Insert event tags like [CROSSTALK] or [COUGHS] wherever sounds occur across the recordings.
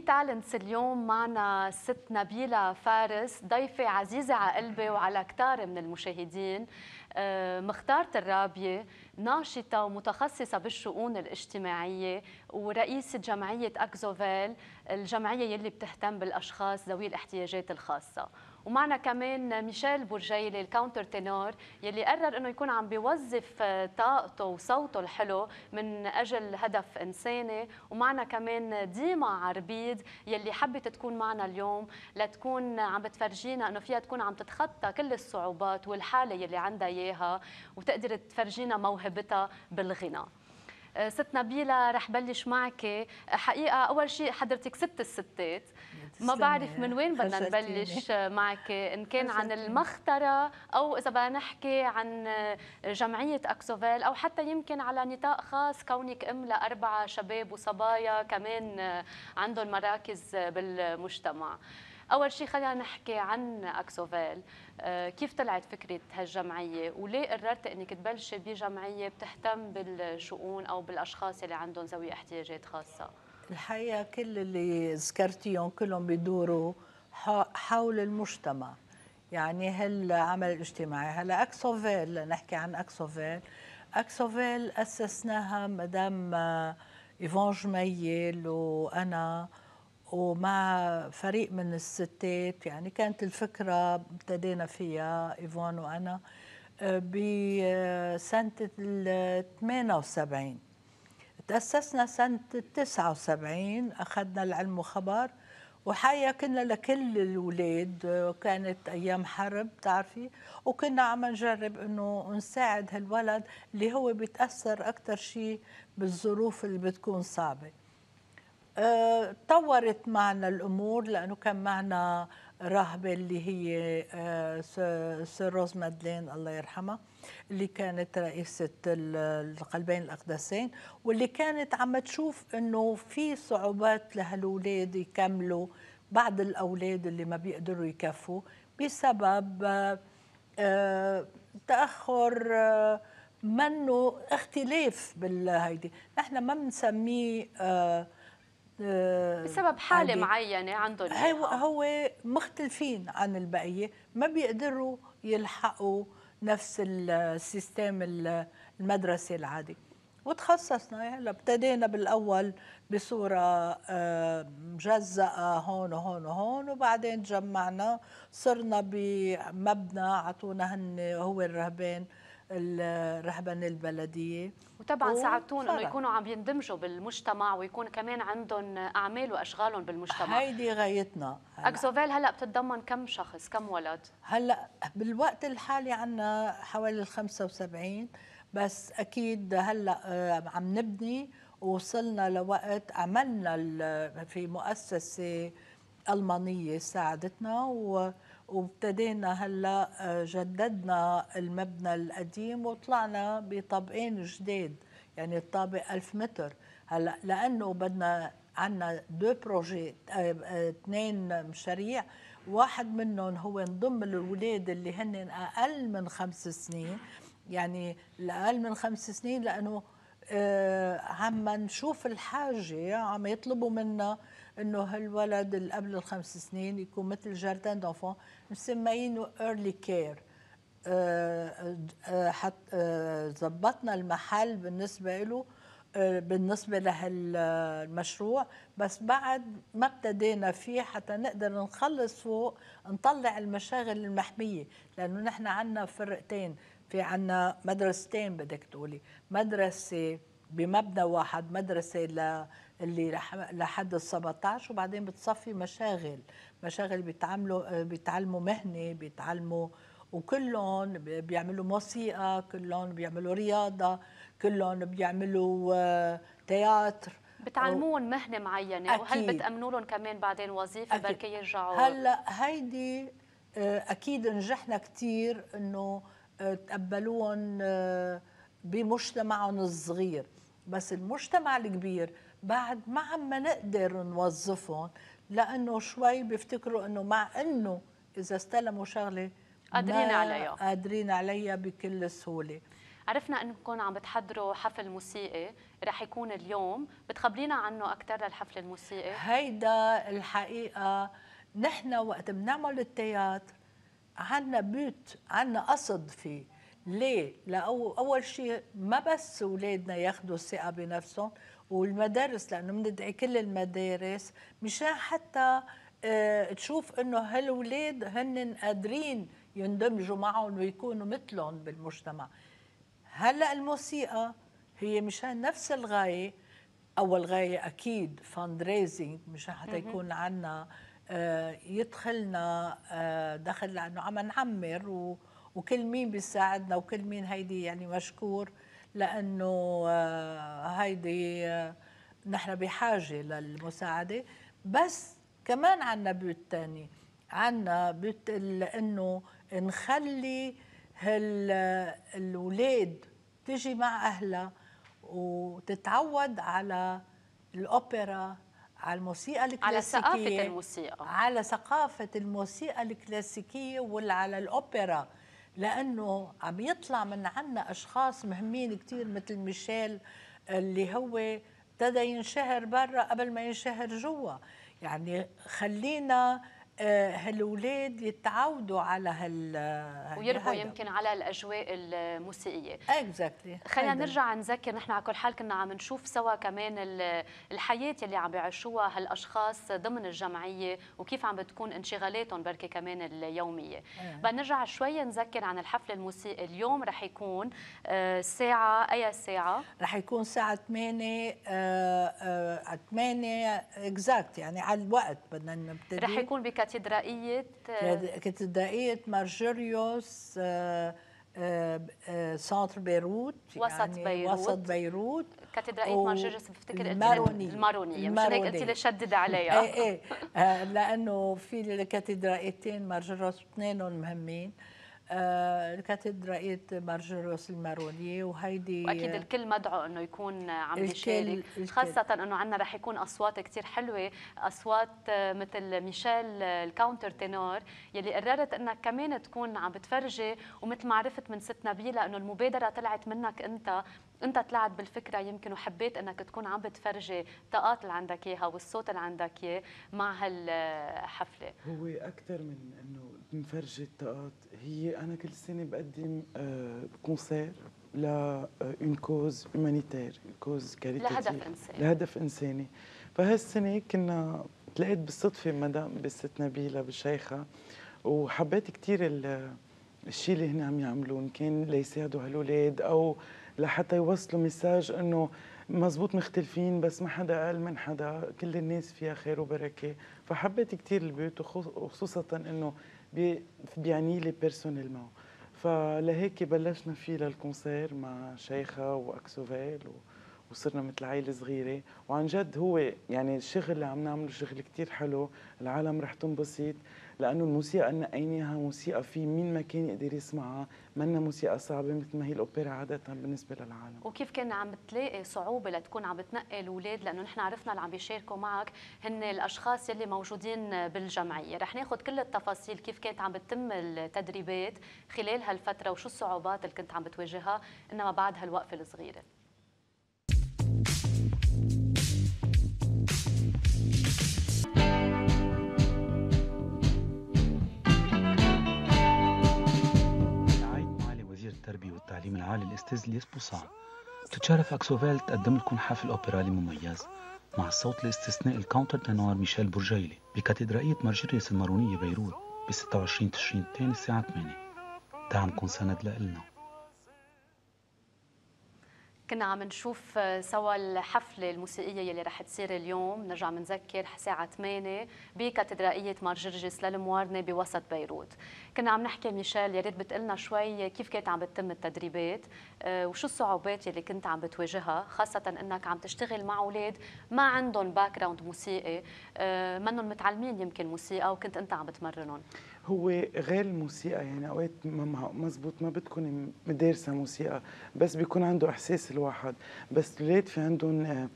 تالنتس اليوم معنا ست نبيلة فارس ضيفة عزيزة على قلبي وعلى كتار من المشاهدين آه، مختارة الرابية ناشطة ومتخصصة بالشؤون الاجتماعية ورئيسة جمعية أكزوفيل الجمعية يلي بتهتم بالأشخاص ذوي الاحتياجات الخاصة ومعنا كمان ميشيل برجيلي الكاونتر تينور يلي قرر انه يكون عم بيوظف آه، طاقته وصوته الحلو من اجل هدف انساني ومعنا كمان ديما عربيد يلي حبت تكون معنا اليوم لتكون عم بتفرجينا انه فيها تكون عم تتخطى كل الصعوبات والحاله يلي عندها اياها وتقدر تفرجينا موهبتها بالغناء آه، ست نبيلة رح بلش معك آه، حقيقة أول شيء حضرتك ست الستات ما بعرف من وين بدنا نبلش آه، معك إن كان عن المخترة أو إذا بدنا نحكي عن جمعية أكسوفيل أو حتى يمكن على نطاق خاص كونك أم لأربعة شباب وصبايا كمان عندهم مراكز بالمجتمع اول شيء خلينا نحكي عن اكسوفيل آه، كيف طلعت فكره هالجمعيه وليه قررت انك تبلشي بجمعيه بتهتم بالشؤون او بالاشخاص اللي عندهم ذوي احتياجات خاصه الحقيقه كل اللي ذكرتيهم كلهم بيدوروا حول المجتمع يعني هالعمل الاجتماعي هلا اكسوفيل لنحكي عن اكسوفيل اكسوفيل اسسناها مدام آه، ايفون جميل وانا ومع فريق من الستات يعني كانت الفكرة ابتدينا فيها إيفون وأنا آه، بسنة آه، ال 78 تأسسنا سنة 79 أخذنا العلم وخبر وحقيقة كنا لكل الأولاد آه، كانت أيام حرب تعرفي وكنا عم نجرب أنه نساعد هالولد اللي هو بيتأثر أكثر شيء بالظروف اللي بتكون صعبة تطورت آه، معنا الامور لانه كان معنا راهبه اللي هي آه، سير روز مادلين الله يرحمها اللي كانت رئيسه القلبين الاقدسين واللي كانت عم تشوف انه في صعوبات لهالولاد يكملوا بعض الاولاد اللي ما بيقدروا يكفوا بسبب آه، تاخر منه اختلاف بالهيدي نحن ما بنسميه بسبب حاله معينه عندهم هو هو مختلفين عن البقيه ما بيقدروا يلحقوا نفس السيستم المدرسي العادي وتخصصنا هلا ابتدينا بالاول بصوره مجزأه آه، هون وهون وهون وبعدين جمعنا صرنا بمبنى اعطونا هن هو الرهبان الرهبنه البلديه وطبعا ساعدتون انه يكونوا عم يندمجوا بالمجتمع ويكون كمان عندهم اعمال واشغالهم بالمجتمع هيدي غايتنا هلأ. اكزوفيل هلا بتتضمن كم شخص كم ولد هلا بالوقت الحالي عندنا حوالي 75 بس اكيد هلا آه، عم نبني وصلنا لوقت عملنا في مؤسسه المانيه ساعدتنا و وابتدينا هلا آه، جددنا المبنى القديم وطلعنا بطابقين جداد يعني الطابق 1000 متر هلا لانه بدنا عندنا دو بروجي آه، آه، اثنين مشاريع واحد منهم هو نضم الاولاد اللي هن اقل من خمس سنين يعني الاقل من خمس سنين لانه عم نشوف الحاجه عم يطلبوا منا انه هالولد اللي قبل الخمس سنين يكون مثل جاردان دونفون مسمينه ايرلي آه، كير آه، حط آه، ظبطنا المحل بالنسبه له بالنسبة لهالمشروع بس بعد ما ابتدينا فيه حتى نقدر نخلص فوق نطلع المشاغل المحمية لأنه نحن عندنا فرقتين في عندنا مدرستين بدك تقولي مدرسة بمبنى واحد مدرسة اللي لحد ال 17 وبعدين بتصفي مشاغل مشاغل بيتعاملوا بيتعلموا مهنة بيتعلموا وكلهم بيعملوا موسيقى كلهم بيعملوا رياضة كلهم بيعملوا آه، تياتر بتعلمون مهنة معينة أكيد. وهل بتأمنوا لهم كمان بعدين وظيفة بركي يرجعوا هلا هيدي آه، أكيد نجحنا كثير إنه آه، تقبلوهم بمجتمعهم الصغير بس المجتمع الكبير بعد ما عم نقدر نوظفهم لانه شوي بيفتكروا انه مع انه اذا استلموا شغله قادرين عليها قادرين عليها بكل سهوله عرفنا انكم عم بتحضروا حفل موسيقي رح يكون اليوم بتخبرينا عنه اكثر للحفل الموسيقي هيدا الحقيقه نحن وقت بنعمل التياتر عنا بيوت عنا قصد فيه ليه؟ لأو أول شيء ما بس أولادنا ياخدوا الثقة بنفسهم والمدارس لأنه بندعي كل المدارس مشان حتى آه، تشوف إنه هالولاد هن قادرين يندمجوا معهم ويكونوا مثلهم بالمجتمع هلأ الموسيقى هي مشان نفس الغاية أول غاية أكيد فاند ريزنج مشان حتى يكون عنا آه، يدخلنا آه، دخل لأنه عم نعمر و وكل مين بيساعدنا وكل مين هيدي يعني مشكور لانه آه، هيدي آه، نحن بحاجه للمساعده بس كمان عنا بيوت تاني عنا بيوت انه نخلي هالولاد تجي مع اهلها وتتعود على الاوبرا على الموسيقى الكلاسيكيه على ثقافه الموسيقى على ثقافه الموسيقى الكلاسيكيه وعلى الاوبرا لانه عم يطلع من عنا اشخاص مهمين كثير مثل ميشيل اللي هو ابتدى ينشهر برا قبل ما ينشهر جوا يعني خلينا آه، هالولاد يتعودوا على هال آه، ويربوا يمكن على الاجواء الموسيقيه اكزاكتلي exactly. خلينا نرجع نذكر نحن على كل حال كنا عم نشوف سوا كمان الحياه اللي عم بيعيشوها هالاشخاص ضمن الجمعيه وكيف عم بتكون انشغالاتهم بركي كمان اليوميه yeah. آه. بدنا نرجع شوي نذكر عن الحفل الموسيقي اليوم رح يكون ساعه اي ساعه رح يكون الساعه 8 8 اكزاكت يعني على الوقت بدنا نبتدي رح يكون بك كاتدرائية آه، كاتدرائية مارجوريوس آه، آه، سنتر بيروت وسط يعني بيروت وسط بيروت كاتدرائية مارجوريوس بفتكر الماروني المارونية مش هيك قلتي لي شدد [LAUGHS] إيه، عليها ايه ايه لأنه في الكاتدرائيتين مارجوريوس اثنينهم مهمين آه الكاتدرائية مارجروس الماروني وهيدي واكيد الكل مدعو انه يكون عم يشارك خاصة انه عندنا رح يكون اصوات كثير حلوة اصوات مثل ميشيل الكاونتر تينور يلي قررت انك كمان تكون عم بتفرجي ومثل ما عرفت من ست نبيلة انه المبادرة طلعت منك انت انت طلعت بالفكره يمكن وحبيت انك تكون عم بتفرجي الطاقات اللي عندك اياها والصوت اللي عندك اياه مع هالحفله هو اكثر من انه بنفرجي الطاقات هي أنا كل سنة بقدم كونسير لا اون كوز هيومانيتير كوز كاريتاتيف لهدف انساني لهدف انساني فهالسنه كنا تلاقيت بالصدفه مدام بالست نبيله بالشيخه وحبيت كثير الشيء اللي هن عم يعملوه كان ليساعدوا هالولاد او لحتى يوصلوا مساج انه مزبوط مختلفين بس ما حدا اقل من حدا كل الناس فيها خير وبركه فحبيت كثير البيوت وخصوصا انه بيعني لي بيرسونيل معه فلهيك بلشنا فيه للكونسير مع شيخة واكسوفيل و... وصرنا مثل عائله صغيره وعن جد هو يعني الشغل اللي عم نعمله شغل كتير حلو العالم رح تنبسط لانه الموسيقى أن أينها موسيقى في مين ما كان يقدر يسمعها منا موسيقى صعبه مثل ما هي الاوبرا عاده بالنسبه للعالم وكيف كان عم بتلاقي صعوبه لتكون عم بتنقي الاولاد لانه نحن عرفنا اللي عم بيشاركوا معك هن الاشخاص يلي موجودين بالجمعيه رح ناخذ كل التفاصيل كيف كانت عم بتتم التدريبات خلال هالفتره وشو الصعوبات اللي كنت عم بتواجهها انما بعد هالوقفه الصغيره التربية والتعليم العالي الأستاذ الياس بوصعة بتتشرف أكسوفيل تقدم لكم حفل أوبرالي مميز مع الصوت الاستثنائي الكاونتر تنوار ميشيل برجيلي بكاتدرائية مارجريس المارونية بيروت ب 26 تشرين الثاني الساعة 8 دعمكم سند لإلنا كنا عم نشوف آه، سوا الحفلة الموسيقية يلي رح تصير اليوم نرجع منذكر ساعة 8 بكاتدرائية مار جرجس للموارنة بوسط بيروت كنا عم نحكي ميشيل يا ريت بتقلنا شوي كيف كانت عم بتتم التدريبات آه، وشو الصعوبات يلي كنت عم بتواجهها خاصة انك عم تشتغل مع اولاد ما عندهم باك جراوند موسيقي آه، منهم متعلمين يمكن موسيقى وكنت انت عم بتمرنهم هو غير الموسيقى يعني اوقات ما مزبوط ما بتكون مدارسه موسيقى بس بيكون عنده احساس الواحد بس الاولاد في عندهم آه،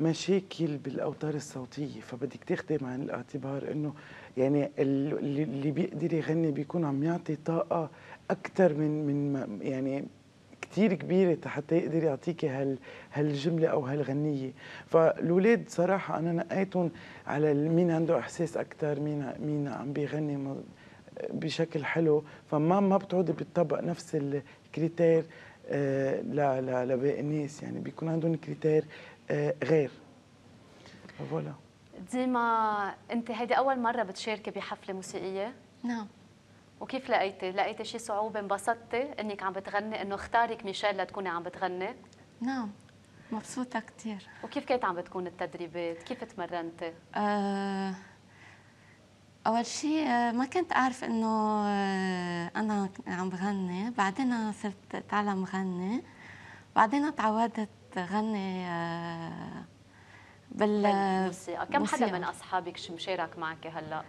مشاكل بالاوتار الصوتيه فبدك تاخذي مع الاعتبار انه يعني اللي بيقدر يغني بيكون عم يعطي طاقه اكثر من من يعني كثير كبيرة حتى يقدر يعطيكي هال هالجملة أو هالغنية فالولاد صراحة أنا نقيتهم على مين عنده إحساس اكثر مين مين عم بيغني بشكل حلو فما ما بتعودي بتطبق نفس الكريتير آه، لا لا لباقي الناس يعني بيكون عندهم كريتير آه، غير فوالا ديما انت هيدي اول مره بتشاركي بحفله موسيقيه نعم وكيف لقيتي لقيتي شي صعوبه انبسطتي انك عم بتغني انه اختارك ميشيل لتكوني عم بتغني نعم مبسوطه كثير وكيف كانت عم بتكون التدريبات كيف تمرنتي آه اول شيء آه، ما كنت اعرف انه آه، انا عم بغني بعدين صرت اتعلم غني بعدين تعودت غني آه، بال بالموسيقى طيب، كم حدا من اصحابك مشارك معك هلا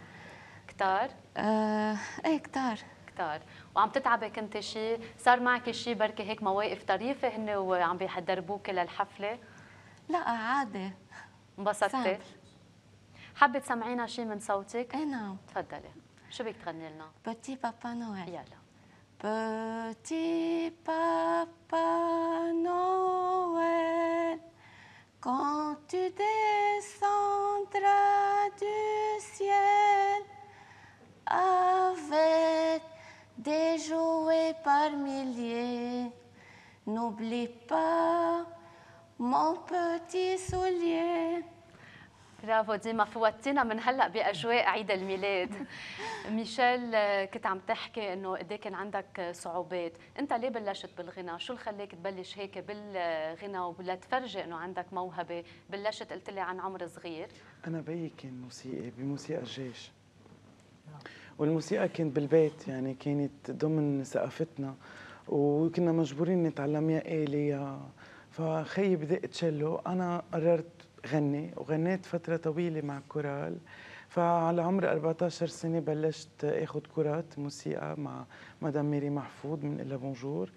كتار آه، ايه كتار كتار وعم تتعبي كنت شيء صار معك شيء بركي هيك مواقف طريفه هن وعم بيحضربوك للحفله لا عادي انبسطتي Tu veux qu'on écoute quelque chose de ton son Oui, d'accord. Vas-y. Qu'est-ce que tu veux qu'on chante Petit Papa Noël. Petit Papa Noël, quand tu descends du ciel avec des jouets par milliers, n'oublie pas mon petit soulier. برافو ديما فوتينا من هلا باجواء عيد الميلاد ميشيل كنت عم تحكي انه قد كان عندك صعوبات انت ليه بلشت بالغنى شو اللي خلاك تبلش هيك بالغنى ولا تفرجي انه عندك موهبه بلشت قلت لي عن عمر صغير انا بيي كان موسيقي بموسيقى الجيش والموسيقى كانت بالبيت يعني كانت ضمن ثقافتنا وكنا مجبورين نتعلم يا آلة يا فخيي بدق تشيلو انا قررت غني وغنيت فترة طويلة مع كورال فعلى عمر 14 سنة بلشت اخذ كرات موسيقى مع مدام ميري محفوظ من إلا بونجور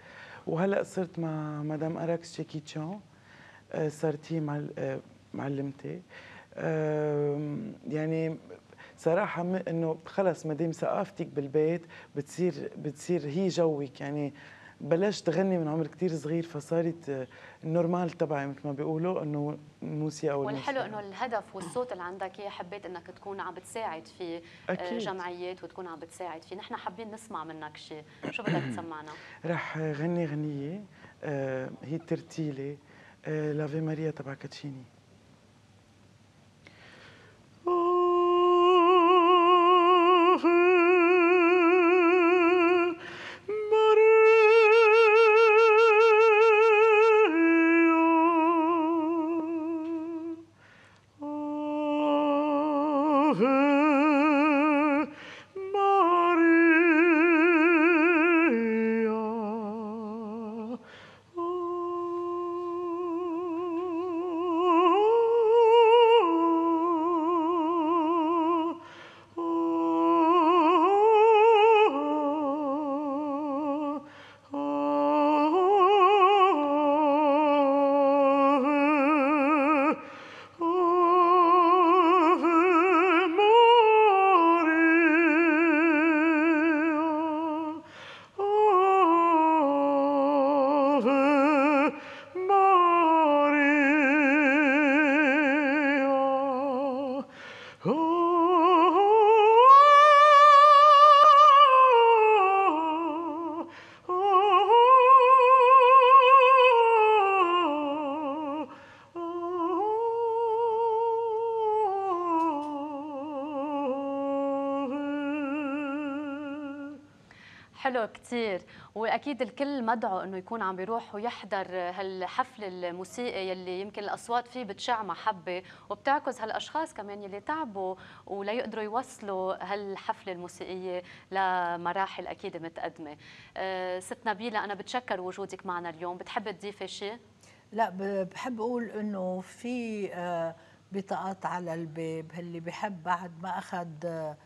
وهلا صرت مع مدام أراكس تشيكي تشون آه، صارت هي آه، معلمتي يعني صراحة انه خلص مدام ثقافتك بالبيت بتصير بتصير هي جوك يعني بلشت تغني من عمر كتير صغير فصارت آه، النورمال تبعي مثل ما بيقولوا انه الموسيقى والحلو انه الهدف والصوت اللي عندك اياه حبيت انك تكون عم بتساعد في آه، أكيد. جمعيات وتكون عم بتساعد فيه نحن حابين نسمع منك شيء شو بدك [COUGHS] تسمعنا رح غني غنيه آه، هي ترتيله لافي ماريا تبع كاتشيني كثير واكيد الكل مدعو انه يكون عم بيروح ويحضر هالحفل الموسيقي يلي يمكن الاصوات فيه بتشع محبه وبتعكس هالاشخاص كمان يلي تعبوا ولا يقدروا يوصلوا هالحفله الموسيقيه لمراحل اكيد متقدمه آه، ست نبيله انا بتشكر وجودك معنا اليوم بتحبي تضيفي شيء لا بحب اقول انه في آه، بطاقات على الباب اللي بحب بعد ما اخذ آه،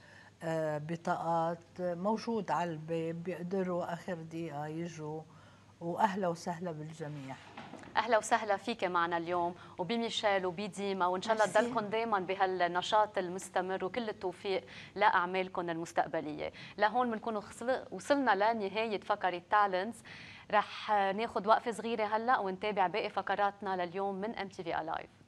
آه، بطاقات موجود على الباب بيقدروا اخر دقيقه يجوا واهلا وسهلا بالجميع اهلا وسهلا فيك معنا اليوم وبميشيل وبديما وان شاء الله تضلكم دائما بهالنشاط المستمر وكل التوفيق لاعمالكم المستقبليه لهون بنكون وصلنا لنهايه فقره تالنتس رح ناخذ وقفه صغيره هلا ونتابع باقي فقراتنا لليوم من ام تي في الايف